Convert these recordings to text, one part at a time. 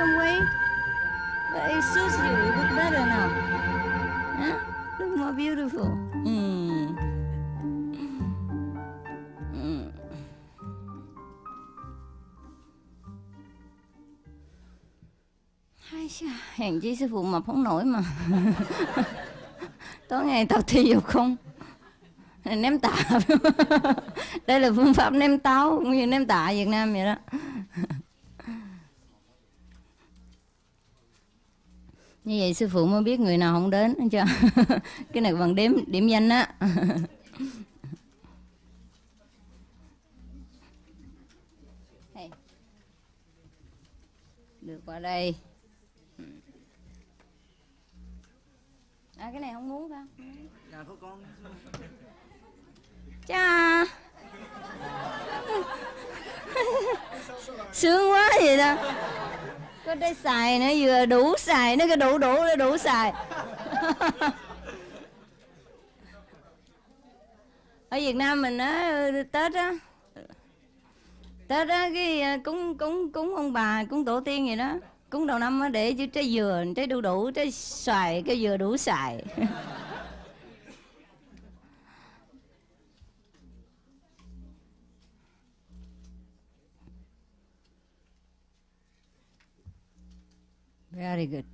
some weight? it suits you. You look better now. Huh? Look more beautiful. Mm. Hèn chi sư phụ mập không nổi mà Tối ngày tập thi dục không Ném tạ Đây là phương pháp ném táo Cũng như ném tạ Việt Nam vậy đó như vậy sư phụ mới biết người nào không đến chưa cái này bằng đếm điểm danh á được qua đây à cái này không uống không dạ thôi con cha sướng quá vậy đó có đây xài nó vừa đủ xài nó cái đủ đủ nó đủ xài ở Việt Nam mình á Tết á Tết á cái à, cúng cúng cúng ông bà cúng tổ tiên gì đó cúng đầu năm á để chứ trái dừa trái đu đủ trái xoài cái dừa đủ xài Very good.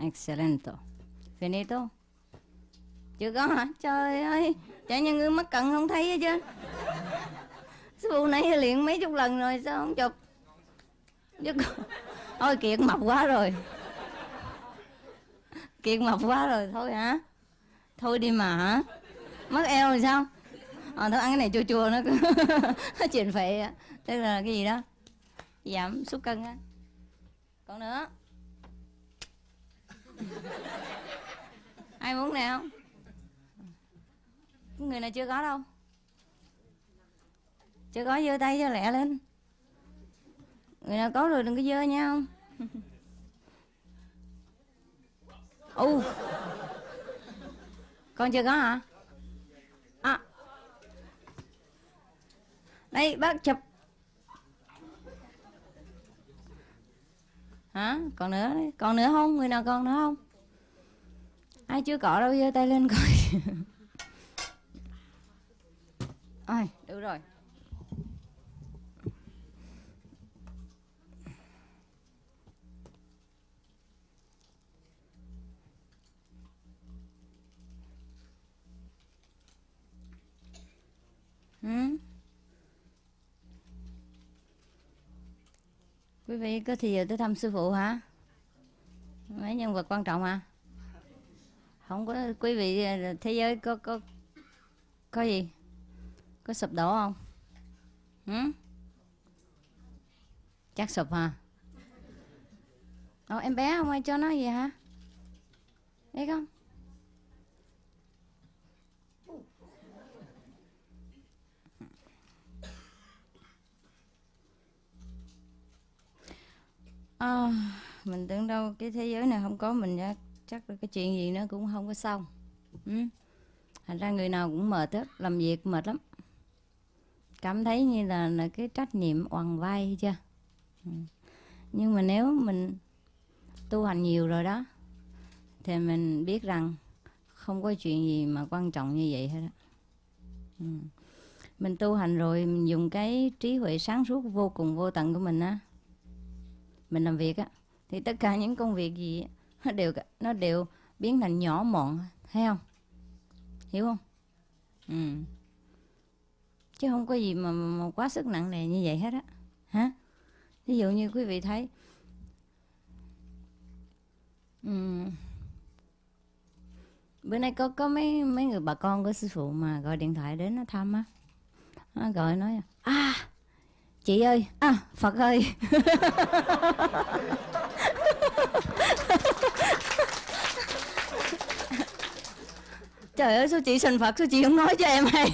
Excellent. Finito. Chưa có hả? Trời ơi, chả nhân ngư mắc cần không thấy chứ. Sư phụ nãy luyện mấy chục lần rồi sao không chụp? Chứ còn... Ôi Kiệt mập quá rồi. Kiệt mập quá rồi thôi hả? Thôi đi mà hả? Mất eo rồi sao? À, thôi ăn cái này chua chua nó chuyện phệ á, tức là cái gì đó giảm sút cân á còn nữa ai muốn nào người nào chưa có đâu chưa có giơ tay cho lẹ lên người nào có rồi đừng có dơ nha không u uh. con chưa có hả à. đây bác chụp hả còn nữa còn nữa không người nào còn nữa không ai chưa có đâu giơ tay lên coi ai được rồi Hmm? quý vị có thì giờ tới thăm sư phụ hả mấy nhân vật quan trọng à không có quý vị ờ, thế giới có có có gì có sụp đổ không ừ? chắc sụp hả Ồ, em bé không ai cho nó gì hả thấy không à, mình tưởng đâu cái thế giới này không có mình đã, chắc là cái chuyện gì nó cũng không có xong ừ. thành ra người nào cũng mệt hết làm việc mệt lắm cảm thấy như là là cái trách nhiệm hoàng vai chưa ừ. nhưng mà nếu mình tu hành nhiều rồi đó thì mình biết rằng không có chuyện gì mà quan trọng như vậy hết á ừ. mình tu hành rồi mình dùng cái trí huệ sáng suốt vô cùng vô tận của mình á mình làm việc á thì tất cả những công việc gì nó đều nó đều biến thành nhỏ mọn thấy không hiểu không ừ chứ không có gì mà, mà quá sức nặng nề như vậy hết á hả ví dụ như quý vị thấy ừ. bữa nay có có mấy mấy người bà con của sư phụ mà gọi điện thoại đến nó thăm á nó gọi nói à chị ơi à phật ơi trời ơi sao chị sành phật sao chị không nói cho em hay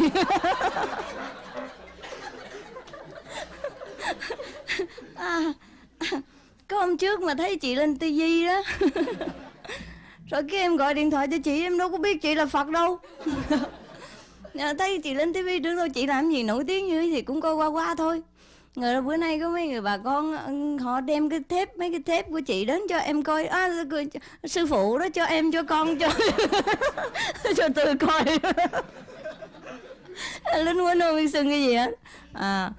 à, có hôm trước mà thấy chị lên tivi đó rồi cái em gọi điện thoại cho chị em đâu có biết chị là phật đâu à, thấy chị lên tivi trước đâu chị làm gì nổi tiếng như thế thì cũng coi qua qua thôi rồi bữa nay có mấy người bà con ờ, họ đem cái thép mấy cái thép của chị đến cho em coi à, sư phụ đó cho em cho con cho cho tôi coi linh quên luôn biết xưng cái gì á à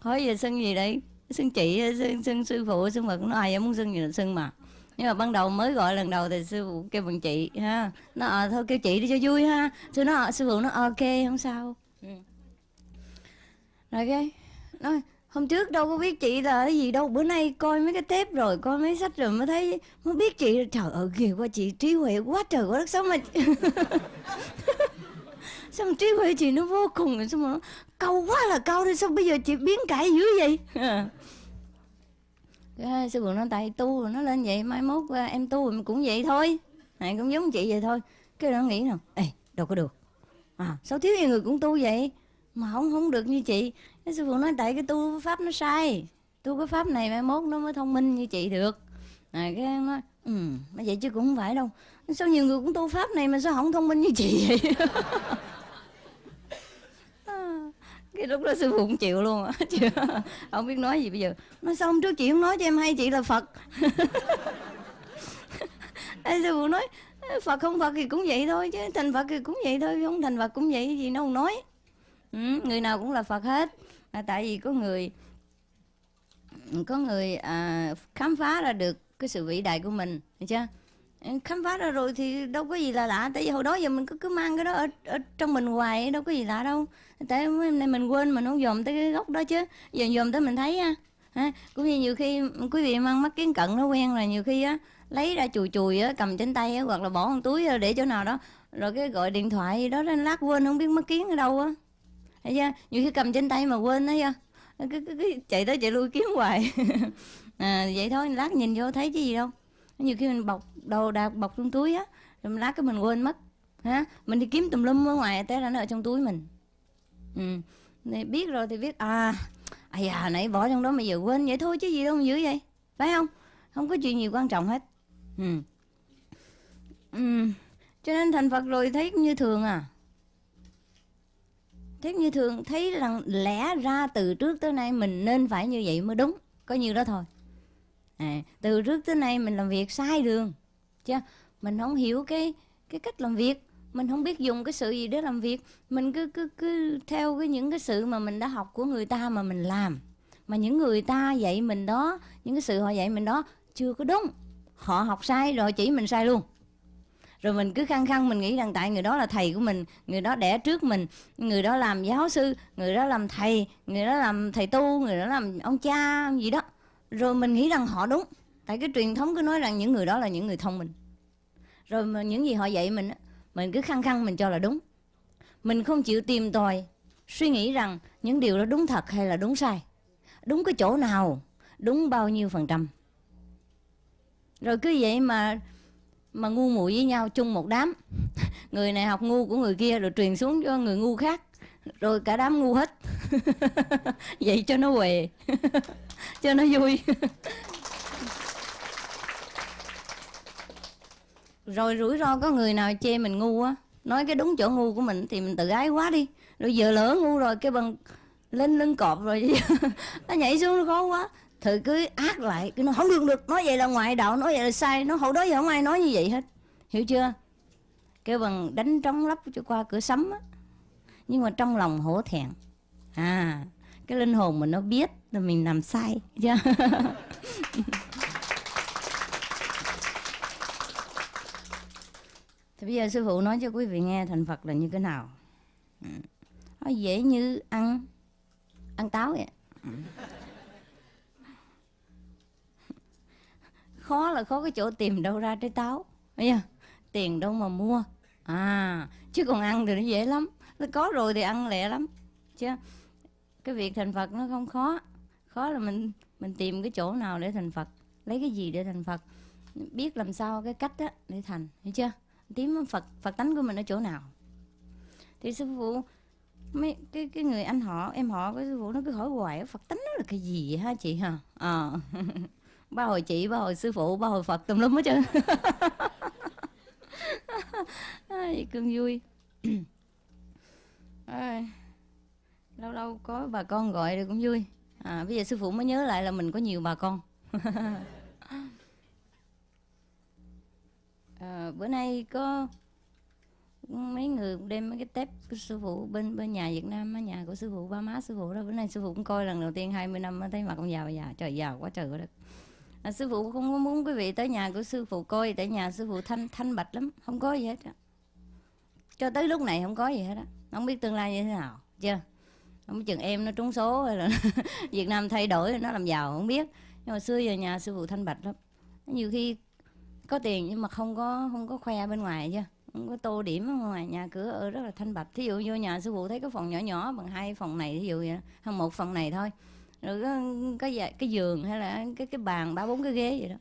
hỏi về xưng gì đấy xưng chị xưng, xưng sư phụ xưng phật nó ai muốn xưng gì là xưng mà nhưng mà ban đầu mới gọi lần đầu thì sư phụ kêu bằng chị ha nó à, thôi kêu chị đi cho vui ha sư nó à, sư phụ nó ok không sao ừ. rồi cái nói hôm trước đâu có biết chị là cái gì đâu bữa nay coi mấy cái tép rồi coi mấy sách rồi mới thấy mới biết chị trời ơi ghê quá chị trí huệ quá trời quá đất sống mà xong trí huệ chị nó vô cùng rồi xong rồi nó câu quá là câu đi xong bây giờ chị biến cải dữ vậy cái sư phụ nó tại tu rồi nó lên vậy mai mốt à, em tu rồi cũng vậy thôi này cũng giống chị vậy thôi cái nó nghĩ nè ê đâu có được à sao thiếu gì người cũng tu vậy mà không không được như chị sư phụ nói tại cái tu pháp nó sai tu cái pháp này mai mốt nó mới thông minh như chị được à, cái em nói ừ mà vậy chứ cũng không phải đâu sao nhiều người cũng tu pháp này mà sao không thông minh như chị vậy à, cái lúc đó sư phụ cũng chịu luôn á không biết nói gì bây giờ nói xong trước chị không nói cho em hay chị là phật Ê, sư phụ nói phật không phật thì cũng vậy thôi chứ thành phật thì cũng vậy thôi không thành phật cũng vậy gì đâu nói Ừ, người nào cũng là phật hết là tại vì có người có người à, khám phá ra được cái sự vĩ đại của mình hiểu chưa ừ, khám phá ra rồi thì đâu có gì là lạ tại vì hồi đó giờ mình cứ cứ mang cái đó ở, ở trong mình hoài đâu có gì lạ đâu tại hôm nay mình quên mình không dòm tới cái gốc đó chứ giờ dòm tới mình thấy ha, ha. cũng như nhiều khi quý vị mang mắt kiến cận nó quen là nhiều khi á lấy ra chùi chùi á cầm trên tay á hoặc là bỏ trong túi để chỗ nào đó rồi cái gọi điện thoại đó lên lát quên không biết mắt kiến ở đâu á thấy chưa nhiều khi cầm trên tay mà quên thấy chưa cứ, cứ, cứ chạy tới chạy lui kiếm hoài à, vậy thôi lát nhìn vô thấy cái gì đâu nhiều khi mình bọc đồ đạc bọc trong túi á rồi lát cái mình quên mất ha mình đi kiếm tùm lum ở ngoài té ra nó ở trong túi mình ừ này biết rồi thì biết à ai à nãy bỏ trong đó mà giờ quên vậy thôi chứ gì đâu dữ vậy phải không không có chuyện gì quan trọng hết ừ ừ cho nên thành phật rồi thấy như thường à thế như thường thấy rằng lẽ ra từ trước tới nay mình nên phải như vậy mới đúng có như đó thôi à, từ trước tới nay mình làm việc sai đường chứ mình không hiểu cái cái cách làm việc mình không biết dùng cái sự gì để làm việc mình cứ cứ cứ theo cái những cái sự mà mình đã học của người ta mà mình làm mà những người ta dạy mình đó những cái sự họ dạy mình đó chưa có đúng họ học sai rồi chỉ mình sai luôn rồi mình cứ khăng khăng mình nghĩ rằng tại người đó là thầy của mình người đó đẻ trước mình người đó làm giáo sư người đó làm thầy người đó làm thầy tu người đó làm ông cha gì đó rồi mình nghĩ rằng họ đúng tại cái truyền thống cứ nói rằng những người đó là những người thông minh rồi mà những gì họ dạy mình mình cứ khăng khăng mình cho là đúng mình không chịu tìm tòi suy nghĩ rằng những điều đó đúng thật hay là đúng sai đúng cái chỗ nào đúng bao nhiêu phần trăm rồi cứ vậy mà mà ngu muội với nhau chung một đám người này học ngu của người kia rồi truyền xuống cho người ngu khác rồi cả đám ngu hết vậy cho nó què cho nó vui rồi rủi ro có người nào chê mình ngu á nói cái đúng chỗ ngu của mình thì mình tự ái quá đi rồi giờ lỡ ngu rồi cái bằng lên lưng cọp rồi nó nhảy xuống nó khó quá thử cứ ác lại cứ nó không được được nói vậy là ngoại đạo nói vậy là sai nó hồi đó giờ không ai nói như vậy hết hiểu chưa kêu bằng đánh trống lắp cho qua cửa sấm á nhưng mà trong lòng hổ thẹn à cái linh hồn mà nó biết là mình làm sai chưa thì bây giờ sư phụ nói cho quý vị nghe thành phật là như thế nào ừ. nó dễ như ăn ăn táo vậy ừ. khó là khó cái chỗ tìm đâu ra trái táo yeah. tiền đâu mà mua à chứ còn ăn thì nó dễ lắm nó có rồi thì ăn lẹ lắm chứ cái việc thành phật nó không khó khó là mình mình tìm cái chỗ nào để thành phật lấy cái gì để thành phật biết làm sao cái cách đó để thành hiểu chưa tím phật phật tánh của mình ở chỗ nào thì sư phụ mấy cái cái người anh họ em họ của sư phụ nó cứ hỏi hoài phật tánh nó là cái gì ha chị hả ờ à. ba hồi chị ba hồi sư phụ ba hồi phật tùm lum hết trơn cưng vui à, lâu lâu có bà con gọi thì cũng vui à, bây giờ sư phụ mới nhớ lại là mình có nhiều bà con à, bữa nay có mấy người đem mấy cái tép của sư phụ bên bên nhà Việt Nam á nhà của sư phụ ba má sư phụ đó bữa nay sư phụ cũng coi lần đầu tiên 20 năm thấy mặt ông già bà già trời già quá trời quá đất sư phụ không có muốn quý vị tới nhà của sư phụ coi tại nhà sư phụ thanh thanh bạch lắm không có gì hết á cho tới lúc này không có gì hết á không biết tương lai như thế nào chưa không biết chừng em nó trúng số hay là việt nam thay đổi nó làm giàu không biết nhưng mà xưa giờ nhà sư phụ thanh bạch lắm nhiều khi có tiền nhưng mà không có không có khoe bên ngoài chưa không có tô điểm ở ngoài nhà cửa ở rất là thanh bạch thí dụ vô nhà sư phụ thấy cái phòng nhỏ nhỏ bằng hai phòng này thí dụ vậy không một phòng này thôi rồi có cái cái giường hay là cái cái bàn ba bốn cái ghế vậy đó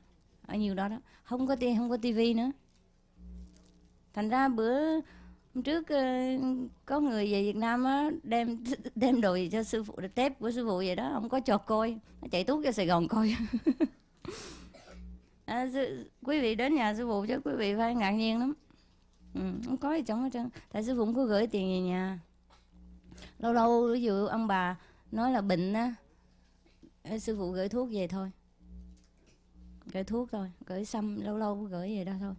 ở nhiều đó đó không có tivi không có tivi nữa thành ra bữa hôm trước ờ, có người về Việt Nam á, đem đem đồ gì cho sư phụ để tép của sư phụ vậy đó không có cho coi nó chạy tuốt cho Sài Gòn coi à, sư, quý vị đến nhà sư phụ chứ quý vị phải ngạc nhiên lắm ừ, không có gì trong hết trơn tại sư phụ cũng có gửi tiền về nhà lâu lâu ví dụ ông bà nói là bệnh á sư phụ gửi thuốc về thôi gửi thuốc thôi gửi xăm lâu lâu gửi về đó thôi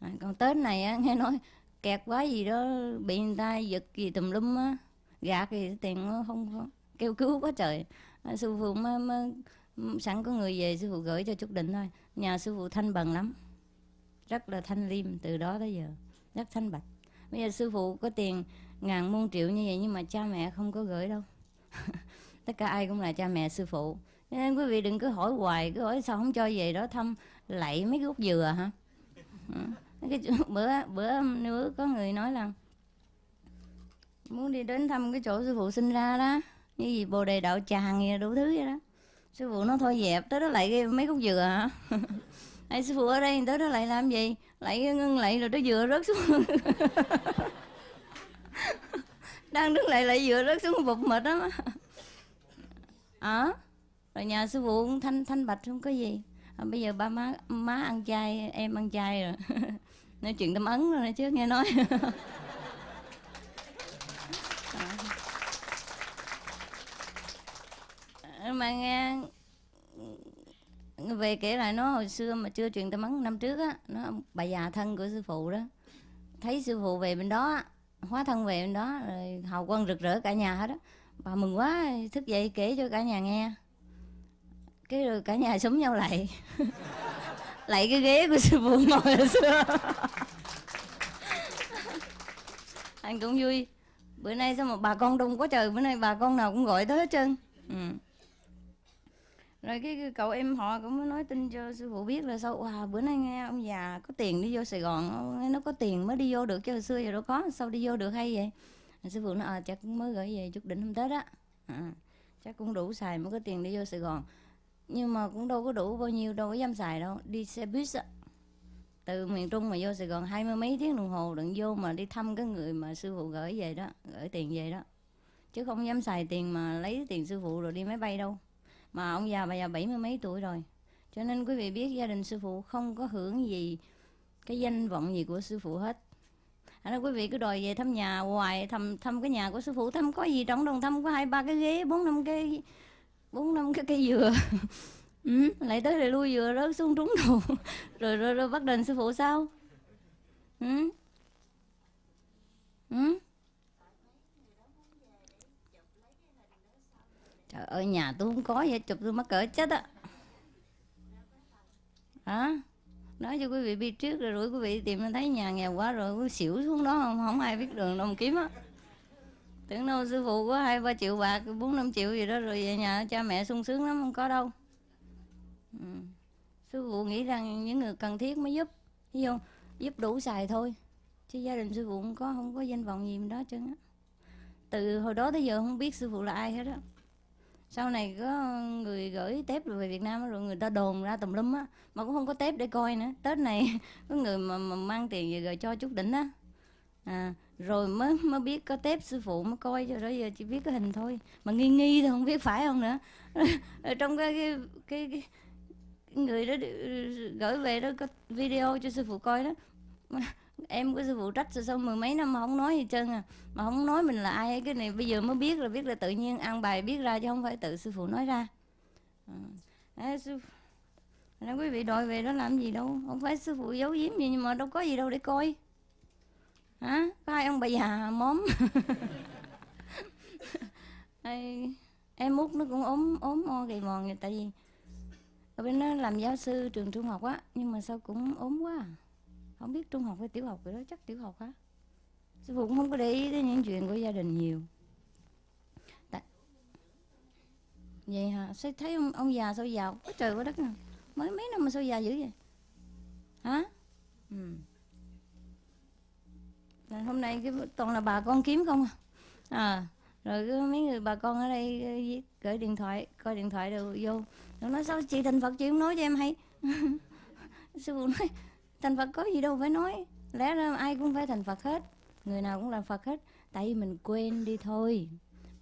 à, còn tết này á, nghe nói kẹt quá gì đó bị người ta giật gì tùm lum á gạt thì tiền nó không, không kêu cứu quá trời à, sư phụ mà, mà, sẵn có người về sư phụ gửi cho chút định thôi nhà sư phụ thanh bằng lắm rất là thanh liêm từ đó tới giờ rất thanh bạch bây giờ sư phụ có tiền ngàn muôn triệu như vậy nhưng mà cha mẹ không có gửi đâu tất cả ai cũng là cha mẹ sư phụ nên quý vị đừng cứ hỏi hoài cứ hỏi sao không cho về đó thăm lạy mấy gốc dừa hả ừ. cái bữa bữa nữa có người nói là muốn đi đến thăm cái chỗ sư phụ sinh ra đó như gì bồ đề đạo tràng gì đủ thứ vậy đó sư phụ nó thôi dẹp tới đó lại mấy gốc dừa hả ai sư phụ ở đây tới đó lại làm gì lại ngưng lại rồi đó dừa rớt xuống đang đứng lại lại dừa rớt xuống bụt mệt lắm à, rồi nhà sư phụ cũng thanh thanh bạch không có gì à, bây giờ ba má má ăn chay em ăn chay rồi nói chuyện tâm ấn rồi chứ nghe nói ờ, mà nghe về kể lại nó hồi xưa mà chưa truyền tâm ấn năm trước á nó bà già thân của sư phụ đó thấy sư phụ về bên đó hóa thân về bên đó rồi hào quang rực rỡ cả nhà hết á bà mừng quá thức dậy kể cho cả nhà nghe cái rồi cả nhà súng nhau lại lại cái ghế của sư phụ ngồi xưa anh cũng vui bữa nay sao mà bà con đông quá trời bữa nay bà con nào cũng gọi tới hết trơn ừ. rồi cái, cái cậu em họ cũng mới nói tin cho sư phụ biết là sao wow, bữa nay nghe ông già có tiền đi vô sài gòn nó có tiền mới đi vô được chứ hồi xưa giờ đâu có sao đi vô được hay vậy sư phụ nói à, chắc mới gửi về chút đỉnh hôm tết á à, chắc cũng đủ xài mới có tiền đi vô sài gòn nhưng mà cũng đâu có đủ bao nhiêu đâu có dám xài đâu đi xe buýt á từ miền trung mà vô sài gòn hai mươi mấy tiếng đồng hồ đừng vô mà đi thăm cái người mà sư phụ gửi về đó gửi tiền về đó chứ không dám xài tiền mà lấy tiền sư phụ rồi đi máy bay đâu mà ông già bà già bảy mươi mấy tuổi rồi cho nên quý vị biết gia đình sư phụ không có hưởng gì cái danh vọng gì của sư phụ hết Thành quý vị cứ đòi về thăm nhà hoài, thăm thăm cái nhà của sư phụ, thăm có gì trong đồng thăm có hai ba cái ghế, bốn năm cái bốn năm cái cây dừa. ừ, lại tới rồi lui dừa rớt xuống trúng đầu. rồi, rồi rồi bắt đền sư phụ sao? Ừ. Ừ. Trời ơi nhà tôi không có vậy chụp tôi mắc cỡ chết á. Hả? À? nói cho quý vị biết trước rồi rồi quý vị tìm thấy nhà nghèo quá rồi cứ xỉu xuống đó không không ai biết đường đâu kiếm á tưởng đâu sư phụ có hai ba triệu bạc bốn năm triệu gì đó rồi về nhà cha mẹ sung sướng lắm không có đâu ừ. sư phụ nghĩ rằng những người cần thiết mới giúp hiểu không giúp đủ xài thôi chứ gia đình sư phụ không có không có danh vọng gì đó chứ từ hồi đó tới giờ không biết sư phụ là ai hết á sau này có người gửi tép rồi về Việt Nam rồi người ta đồn ra tùm lum á mà cũng không có tép để coi nữa Tết này có người mà, mà mang tiền về gửi cho chút đỉnh á à, rồi mới mới biết có tép sư phụ mới coi cho đó giờ chỉ biết cái hình thôi mà nghi nghi thì không biết phải không nữa trong cái cái, cái, cái người đó gửi về đó có video cho sư phụ coi đó em có sư phụ trách rồi sao mười mấy năm mà không nói gì chân à mà không nói mình là ai cái này bây giờ mới biết là biết là tự nhiên ăn bài biết ra chứ không phải tự sư phụ nói ra à, sư nên quý vị đòi về đó làm gì đâu không phải sư phụ giấu giếm gì nhưng mà đâu có gì đâu để coi hả có hai ông bà già móm em út nó cũng ốm ốm o gầy mòn tại vì ở bên nó làm giáo sư trường trung học á nhưng mà sao cũng ốm quá à không biết trung học hay tiểu học rồi đó chắc tiểu học hả sư phụ cũng không có để ý tới những chuyện của gia đình nhiều Tại... vậy hả sao thấy ông, ông già sao giàu Ôi trời quá đất nè mới mấy năm mà sao già dữ vậy hả ừ. Rồi hôm nay cái toàn là bà con kiếm không à, à rồi mấy người bà con ở đây ờ, gửi điện thoại coi điện thoại đều vô nó nói sao chị thành phật chị không nói cho em hay sư phụ nói thành phật có gì đâu phải nói lẽ ra ai cũng phải thành phật hết người nào cũng làm phật hết tại vì mình quên đi thôi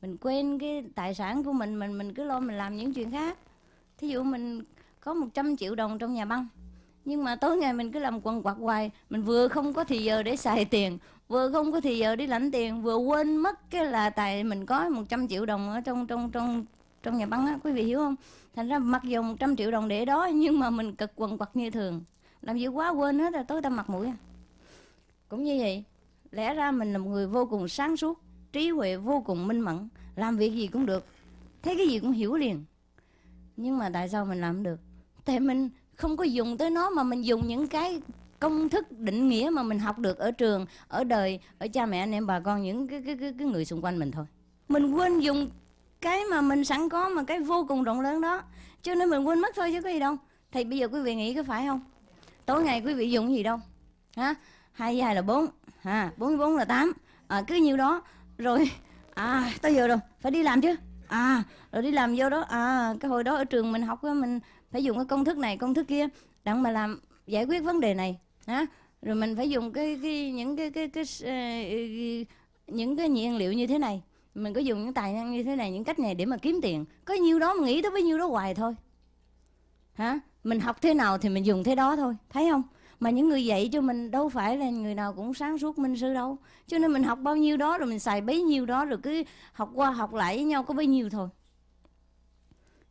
mình quên cái tài sản của mình mình mình cứ lo mình làm những chuyện khác thí dụ mình có 100 triệu đồng trong nhà băng nhưng mà tối ngày mình cứ làm quần quạt hoài mình vừa không có thì giờ để xài tiền vừa không có thì giờ đi lãnh tiền vừa quên mất cái là tài mình có 100 triệu đồng ở trong trong trong trong nhà băng á quý vị hiểu không thành ra mặc dù 100 triệu đồng để đó nhưng mà mình cực quần quật như thường làm gì quá quên hết rồi tối ta mặt mũi à cũng như vậy lẽ ra mình là một người vô cùng sáng suốt trí huệ vô cùng minh mẫn làm việc gì cũng được thấy cái gì cũng hiểu liền nhưng mà tại sao mình làm được tại mình không có dùng tới nó mà mình dùng những cái công thức định nghĩa mà mình học được ở trường ở đời ở cha mẹ anh em bà con những cái cái cái, cái người xung quanh mình thôi mình quên dùng cái mà mình sẵn có mà cái vô cùng rộng lớn đó cho nên mình quên mất thôi chứ có gì đâu thì bây giờ quý vị nghĩ có phải không tối ngày quý vị dùng gì đâu ha hai dài là bốn ha bốn bốn là tám à, cứ nhiêu đó rồi à tới giờ rồi phải đi làm chứ à rồi đi làm vô đó à cái hồi đó ở trường mình học mình phải dùng cái công thức này công thức kia đặng mà làm giải quyết vấn đề này ha rồi mình phải dùng cái cái những cái cái cái, cái ờ, ờ, những cái nhiên liệu như thế này mình có dùng những tài năng như thế này những cách này để mà kiếm tiền có nhiêu đó mà nghĩ tới bấy nhiêu đó hoài thôi hả mình học thế nào thì mình dùng thế đó thôi thấy không mà những người dạy cho mình đâu phải là người nào cũng sáng suốt minh sư đâu cho nên mình học bao nhiêu đó rồi mình xài bấy nhiêu đó rồi cứ học qua học lại với nhau có bấy nhiêu thôi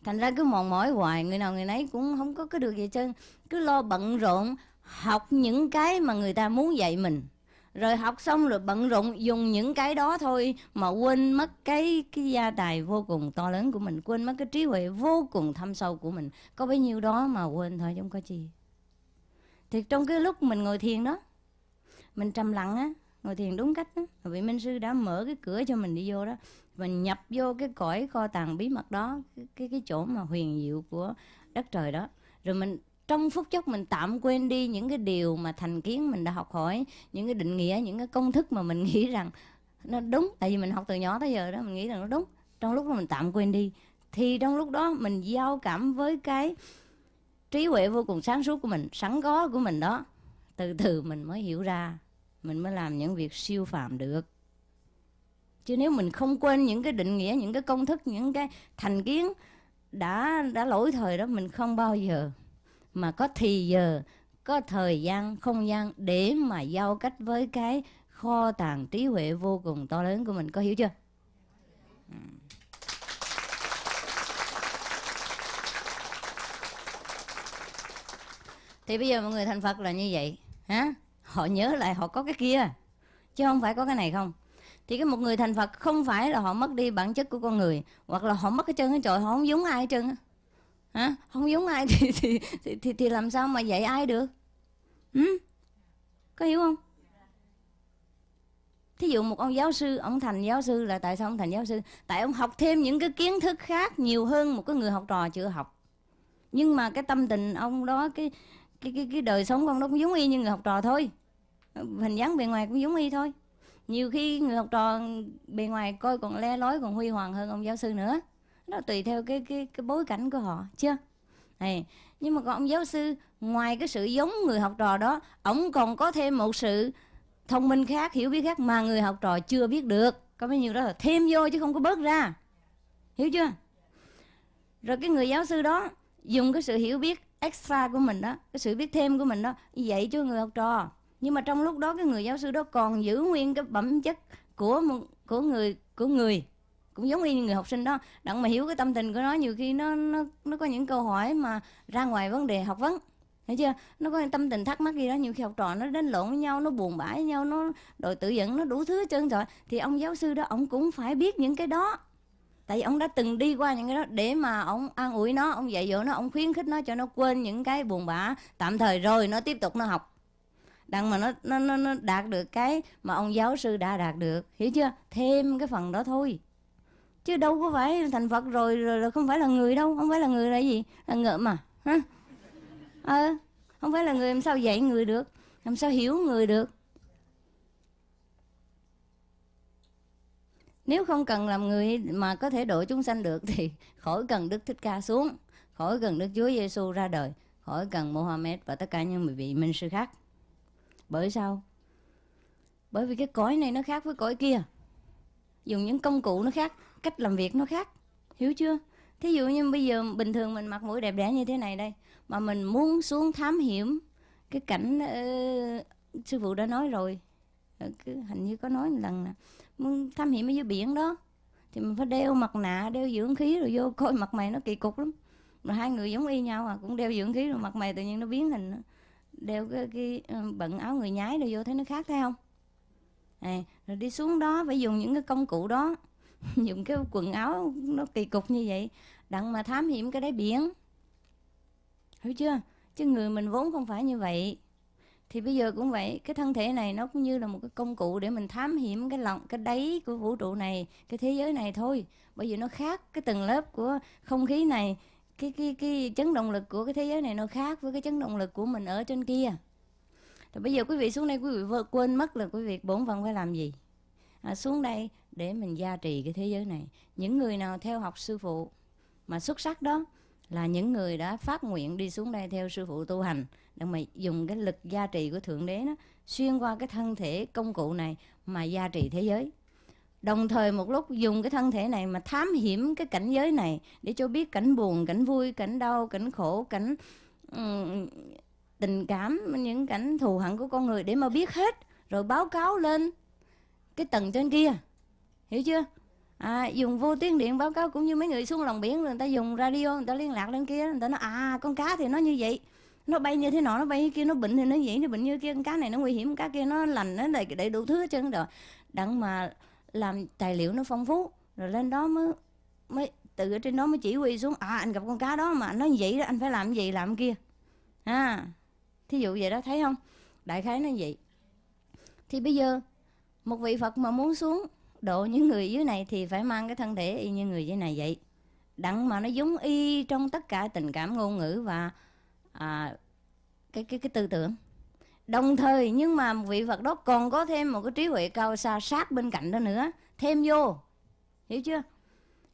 thành ra cứ mòn mỏi hoài người nào người nấy cũng không có cái được gì trơn cứ lo bận rộn học những cái mà người ta muốn dạy mình rồi học xong rồi bận rộn dùng những cái đó thôi mà quên mất cái cái gia tài vô cùng to lớn của mình quên mất cái trí huệ vô cùng thâm sâu của mình có bấy nhiêu đó mà quên thôi không có gì thì trong cái lúc mình ngồi thiền đó mình trầm lặng á ngồi thiền đúng cách á vị minh sư đã mở cái cửa cho mình đi vô đó mình nhập vô cái cõi kho tàng bí mật đó cái, cái chỗ mà huyền diệu của đất trời đó rồi mình trong phút chốc mình tạm quên đi những cái điều mà thành kiến mình đã học hỏi những cái định nghĩa những cái công thức mà mình nghĩ rằng nó đúng tại vì mình học từ nhỏ tới giờ đó mình nghĩ rằng nó đúng trong lúc đó mình tạm quên đi thì trong lúc đó mình giao cảm với cái trí huệ vô cùng sáng suốt của mình sẵn có của mình đó từ từ mình mới hiểu ra mình mới làm những việc siêu phàm được chứ nếu mình không quên những cái định nghĩa những cái công thức những cái thành kiến đã đã lỗi thời đó mình không bao giờ mà có thì giờ có thời gian không gian để mà giao cách với cái kho tàng trí huệ vô cùng to lớn của mình có hiểu chưa thì bây giờ mọi người thành phật là như vậy hả họ nhớ lại họ có cái kia chứ không phải có cái này không thì cái một người thành phật không phải là họ mất đi bản chất của con người hoặc là họ mất cái chân hết trời, họ không giống ai hết trơn hả không giống ai thì thì, thì thì thì làm sao mà dạy ai được ừ? có hiểu không thí dụ một ông giáo sư ông thành giáo sư là tại sao ông thành giáo sư tại ông học thêm những cái kiến thức khác nhiều hơn một cái người học trò chưa học nhưng mà cái tâm tình ông đó cái cái cái, cái đời sống của ông đó cũng giống y như người học trò thôi hình dáng bề ngoài cũng giống y thôi nhiều khi người học trò bề ngoài coi còn le lói còn huy hoàng hơn ông giáo sư nữa nó tùy theo cái cái cái bối cảnh của họ chưa này nhưng mà còn ông giáo sư ngoài cái sự giống người học trò đó ổng còn có thêm một sự thông minh khác hiểu biết khác mà người học trò chưa biết được có bao nhiêu đó là thêm vô chứ không có bớt ra hiểu chưa rồi cái người giáo sư đó dùng cái sự hiểu biết extra của mình đó cái sự biết thêm của mình đó dạy cho người học trò nhưng mà trong lúc đó cái người giáo sư đó còn giữ nguyên cái bẩm chất của của người của người cũng giống như người học sinh đó đặng mà hiểu cái tâm tình của nó nhiều khi nó nó nó có những câu hỏi mà ra ngoài vấn đề học vấn hiểu chưa nó có tâm tình thắc mắc gì đó nhiều khi học trò nó đánh lộn với nhau nó buồn bã với nhau nó đội tự dẫn nó đủ thứ hết trơn rồi thì ông giáo sư đó ông cũng phải biết những cái đó tại vì ông đã từng đi qua những cái đó để mà ông an ủi nó ông dạy dỗ nó ông khuyến khích nó cho nó quên những cái buồn bã tạm thời rồi nó tiếp tục nó học đặng mà nó, nó nó nó đạt được cái mà ông giáo sư đã đạt được hiểu chưa thêm cái phần đó thôi chứ đâu có phải thành phật rồi rồi, rồi không phải là người đâu không phải là người là gì là ngợm mà hả ờ à, không phải là người làm sao dạy người được làm sao hiểu người được nếu không cần làm người mà có thể độ chúng sanh được thì khỏi cần đức thích ca xuống khỏi cần đức chúa giêsu ra đời khỏi cần mohammed và tất cả những vị minh sư khác bởi sao bởi vì cái cõi này nó khác với cõi kia dùng những công cụ nó khác cách làm việc nó khác hiểu chưa thí dụ như bây giờ bình thường mình mặc mũi đẹp đẽ như thế này đây mà mình muốn xuống thám hiểm cái cảnh uh, sư phụ đã nói rồi ờ, cứ hình như có nói một lần nè muốn thám hiểm ở dưới biển đó thì mình phải đeo mặt nạ đeo dưỡng khí rồi vô coi mặt mày nó kỳ cục lắm rồi hai người giống y nhau à cũng đeo dưỡng khí rồi mặt mày tự nhiên nó biến hình đeo cái, cái ờ, bận áo người nhái rồi vô thấy nó khác thấy không à, rồi đi xuống đó phải dùng những cái công cụ đó dùng cái quần áo nó kỳ cục như vậy đặng mà thám hiểm cái đáy biển hiểu chưa chứ người mình vốn không phải như vậy thì bây giờ cũng vậy cái thân thể này nó cũng như là một cái công cụ để mình thám hiểm cái lòng cái đáy của vũ trụ này cái thế giới này thôi bởi vì nó khác cái tầng lớp của không khí này cái cái cái chấn động lực của cái thế giới này nó khác với cái chấn động lực của mình ở trên kia thì bây giờ quý vị xuống đây quý vị quên mất là quý vị bổn phận phải làm gì À, xuống đây để mình gia trì cái thế giới này những người nào theo học sư phụ mà xuất sắc đó là những người đã phát nguyện đi xuống đây theo sư phụ tu hành để mà dùng cái lực gia trì của thượng đế nó xuyên qua cái thân thể công cụ này mà gia trì thế giới đồng thời một lúc dùng cái thân thể này mà thám hiểm cái cảnh giới này để cho biết cảnh buồn cảnh vui cảnh đau cảnh khổ cảnh tình cảm những cảnh thù hận của con người để mà biết hết rồi báo cáo lên cái tầng trên kia hiểu chưa à, dùng vô tuyến điện báo cáo cũng như mấy người xuống lòng biển người ta dùng radio người ta liên lạc lên kia người ta nói à con cá thì nó như vậy nó bay như thế nọ nó bay như kia nó bệnh thì nó vậy nó bệnh như kia con cá này nó nguy hiểm cá kia nó lành nó đầy đầy đủ thứ hết trơn rồi đặng mà làm tài liệu nó phong phú rồi lên đó mới mới từ ở trên đó mới chỉ huy xuống à anh gặp con cá đó mà nó như vậy đó anh phải làm gì làm kia ha à, thí dụ vậy đó thấy không đại khái nó vậy thì bây giờ một vị phật mà muốn xuống độ những người dưới này thì phải mang cái thân thể y như người dưới này vậy đặng mà nó giống y trong tất cả tình cảm ngôn ngữ và à, cái cái cái tư tưởng đồng thời nhưng mà vị phật đó còn có thêm một cái trí huệ cao xa sát bên cạnh đó nữa thêm vô hiểu chưa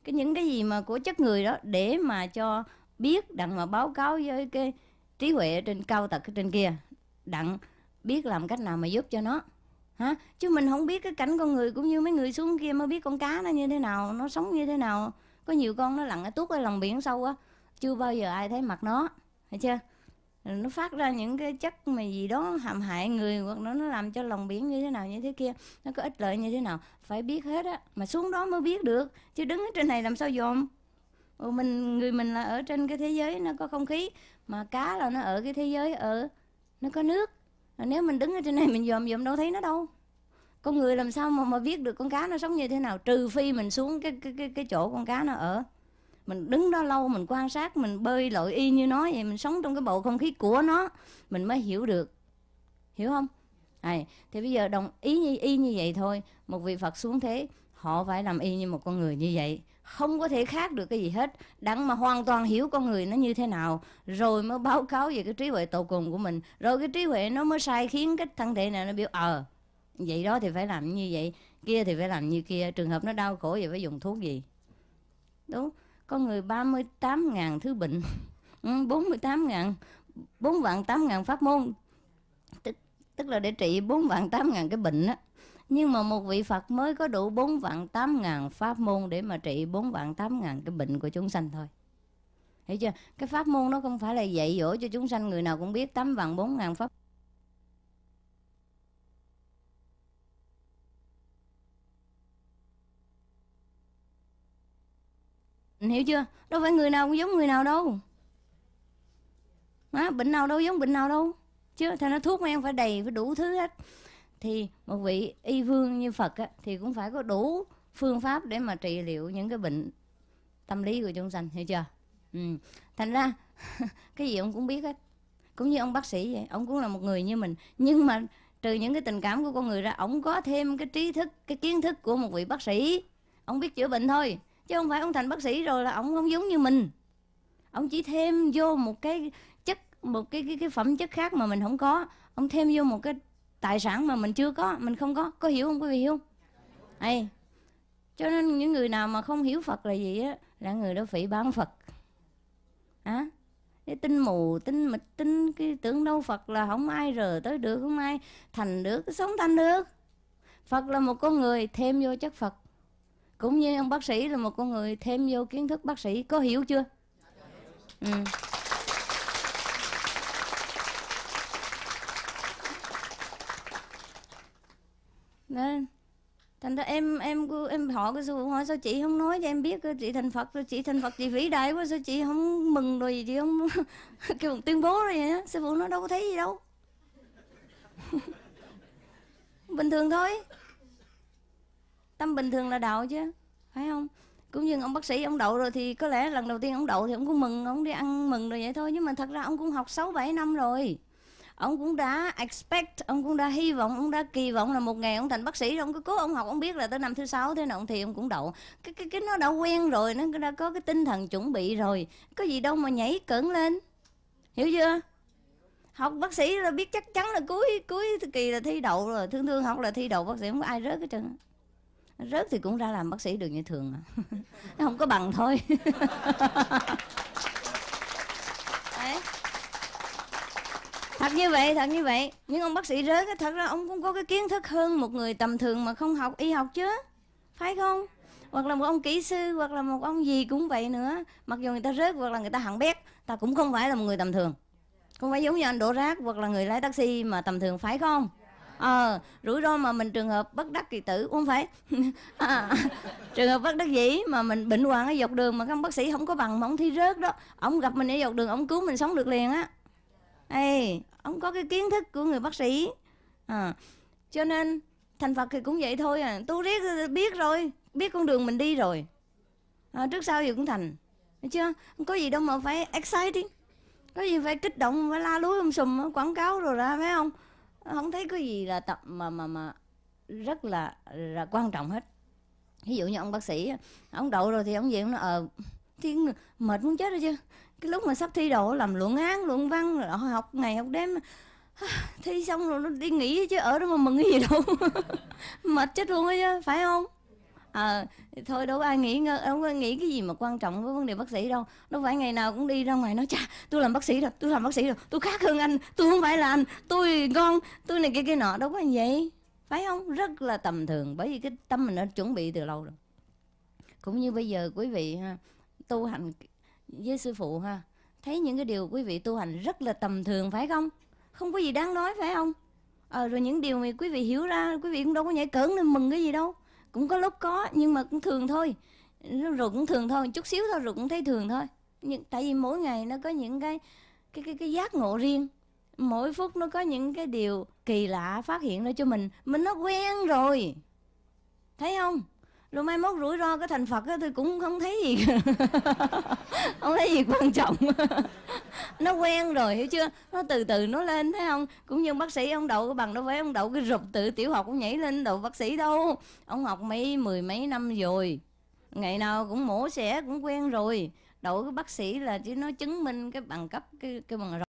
cái những cái gì mà của chất người đó để mà cho biết đặng mà báo cáo với cái trí huệ trên cao tật trên kia đặng biết làm cách nào mà giúp cho nó hả chứ mình không biết cái cảnh con người cũng như mấy người xuống kia mới biết con cá nó như thế nào nó sống như thế nào có nhiều con nó lặn ở tuốt ở lòng biển sâu á chưa bao giờ ai thấy mặt nó hiểu chưa nó phát ra những cái chất mà gì đó hàm hại người hoặc nó nó làm cho lòng biển như thế nào như thế kia nó có ích lợi như thế nào phải biết hết á mà xuống đó mới biết được chứ đứng ở trên này làm sao dòm ừ, mình người mình là ở trên cái thế giới nó có không khí mà cá là nó ở cái thế giới ở nó có nước nếu mình đứng ở trên này mình dòm dòm đâu thấy nó đâu con người làm sao mà mà biết được con cá nó sống như thế nào trừ phi mình xuống cái cái cái, cái chỗ con cá nó ở mình đứng đó lâu mình quan sát mình bơi lội y như nó vậy mình sống trong cái bầu không khí của nó mình mới hiểu được hiểu không à, thì bây giờ đồng ý như y như vậy thôi một vị phật xuống thế họ phải làm y như một con người như vậy không có thể khác được cái gì hết đặng mà hoàn toàn hiểu con người nó như thế nào rồi mới báo cáo về cái trí huệ tổ cùng của mình rồi cái trí huệ nó mới sai khiến cái thân thể này nó biểu ờ vậy đó thì phải làm như vậy kia thì phải làm như kia trường hợp nó đau khổ vậy phải dùng thuốc gì đúng con người 38.000 thứ bệnh 48.000 4 ừ, vạn 8 ngàn pháp môn tức, tức là để trị 4 vạn 8 ngàn cái bệnh á nhưng mà một vị Phật mới có đủ 4 vạn 8 ngàn pháp môn để mà trị 4 vạn 8 ngàn cái bệnh của chúng sanh thôi. Hiểu chưa? Cái pháp môn nó không phải là dạy dỗ cho chúng sanh người nào cũng biết 8 vạn 4 ngàn pháp Hiểu chưa? Đâu phải người nào cũng giống người nào đâu. Đó, bệnh nào đâu giống bệnh nào đâu. Chứ theo nó thuốc men phải đầy, phải đủ thứ hết thì một vị y vương như phật á, thì cũng phải có đủ phương pháp để mà trị liệu những cái bệnh tâm lý của chúng sanh hiểu chưa ừ. thành ra cái gì ông cũng biết hết cũng như ông bác sĩ vậy ông cũng là một người như mình nhưng mà trừ những cái tình cảm của con người ra ông có thêm cái trí thức cái kiến thức của một vị bác sĩ ông biết chữa bệnh thôi chứ không phải ông thành bác sĩ rồi là ông không giống như mình ông chỉ thêm vô một cái chất một cái cái, cái phẩm chất khác mà mình không có ông thêm vô một cái tài sản mà mình chưa có mình không có có hiểu không quý vị hiểu không Ê, cho nên những người nào mà không hiểu phật là gì á, là người đó phỉ bán phật á à? tin mù tin mịt tin cái tưởng đâu phật là không ai rờ tới được không ai thành được sống thành được phật là một con người thêm vô chất phật cũng như ông bác sĩ là một con người thêm vô kiến thức bác sĩ có hiểu chưa ừ. nên thành ra em em em họ cái sư phụ hỏi sao chị không nói cho em biết chị thành phật rồi chị thành phật chị vĩ đại quá sao chị không mừng rồi gì chị không kêu bằng tuyên bố rồi vậy sư phụ nó đâu có thấy gì đâu bình thường thôi tâm bình thường là đạo chứ phải không cũng như ông bác sĩ ông đậu rồi thì có lẽ lần đầu tiên ông đậu thì ông cũng mừng ông đi ăn mừng rồi vậy thôi nhưng mà thật ra ông cũng học sáu bảy năm rồi ông cũng đã expect ông cũng đã hy vọng ông đã kỳ vọng là một ngày ông thành bác sĩ ông cứ cố ông học ông biết là tới năm thứ sáu thế nào ông thì ông cũng đậu cái cái cái nó đã quen rồi nó đã có cái tinh thần chuẩn bị rồi có gì đâu mà nhảy cẩn lên hiểu chưa học bác sĩ là biết chắc chắn là cuối cuối kỳ là thi đậu rồi thương thương học là thi đậu bác sĩ không có ai rớt hết trơn rớt thì cũng ra làm bác sĩ được như thường à. không có bằng thôi thật như vậy thật như vậy nhưng ông bác sĩ rớt cái thật ra ông cũng có cái kiến thức hơn một người tầm thường mà không học y học chứ phải không hoặc là một ông kỹ sư hoặc là một ông gì cũng vậy nữa mặc dù người ta rớt hoặc là người ta hẳn bét ta cũng không phải là một người tầm thường không phải giống như anh đổ rác hoặc là người lái taxi mà tầm thường phải không ờ à, rủi ro mà mình trường hợp bất đắc kỳ tử không phải à, trường hợp bất đắc dĩ mà mình bệnh hoạn ở dọc đường mà các bác sĩ không có bằng mà ông thi rớt đó ông gặp mình ở dọc đường ông cứu mình sống được liền á Ê, ông có cái kiến thức của người bác sĩ à, cho nên thành phật thì cũng vậy thôi à tu riết biết rồi biết con đường mình đi rồi à, trước sau gì cũng thành Đấy chưa không có gì đâu mà phải exciting có gì phải kích động phải la lúa um sùm quảng cáo rồi ra phải không không thấy có gì là tập mà mà mà rất là là quan trọng hết ví dụ như ông bác sĩ ông đậu rồi thì ông gì ông nói ờ à, thiên mệt muốn chết rồi chứ cái lúc mà sắp thi đậu làm luận án luận văn rồi học ngày học đêm thi xong rồi nó đi nghỉ chứ ở đó mà mừng cái gì đâu mệt chết luôn á chứ phải không à, thôi đâu có ai nghĩ đâu có nghĩ cái gì mà quan trọng với vấn đề bác sĩ đâu nó phải ngày nào cũng đi ra ngoài nói cha tôi làm bác sĩ rồi tôi làm bác sĩ rồi tôi khác hơn anh tôi không phải là anh tôi ngon tôi này kia kia nọ đâu có như vậy phải không rất là tầm thường bởi vì cái tâm mình đã chuẩn bị từ lâu rồi cũng như bây giờ quý vị ha tu hành với sư phụ ha thấy những cái điều quý vị tu hành rất là tầm thường phải không không có gì đáng nói phải không à, rồi những điều mà quý vị hiểu ra quý vị cũng đâu có nhảy cỡn nên mừng cái gì đâu cũng có lúc có nhưng mà cũng thường thôi rồi cũng thường thôi chút xíu thôi rồi cũng thấy thường thôi nhưng tại vì mỗi ngày nó có những cái cái cái cái giác ngộ riêng mỗi phút nó có những cái điều kỳ lạ phát hiện ra cho mình mình nó quen rồi thấy không rồi mai mốt rủi ro cái thành phật á tôi cũng không thấy gì không thấy gì quan trọng nó quen rồi hiểu chưa nó từ từ nó lên thấy không cũng như bác sĩ ông đậu cái bằng đâu phải ông đậu cái rụp tự tiểu học cũng nhảy lên đậu bác sĩ đâu ông học mấy mười mấy năm rồi ngày nào cũng mổ xẻ cũng quen rồi đậu cái bác sĩ là chỉ nó chứng minh cái bằng cấp cái cái bằng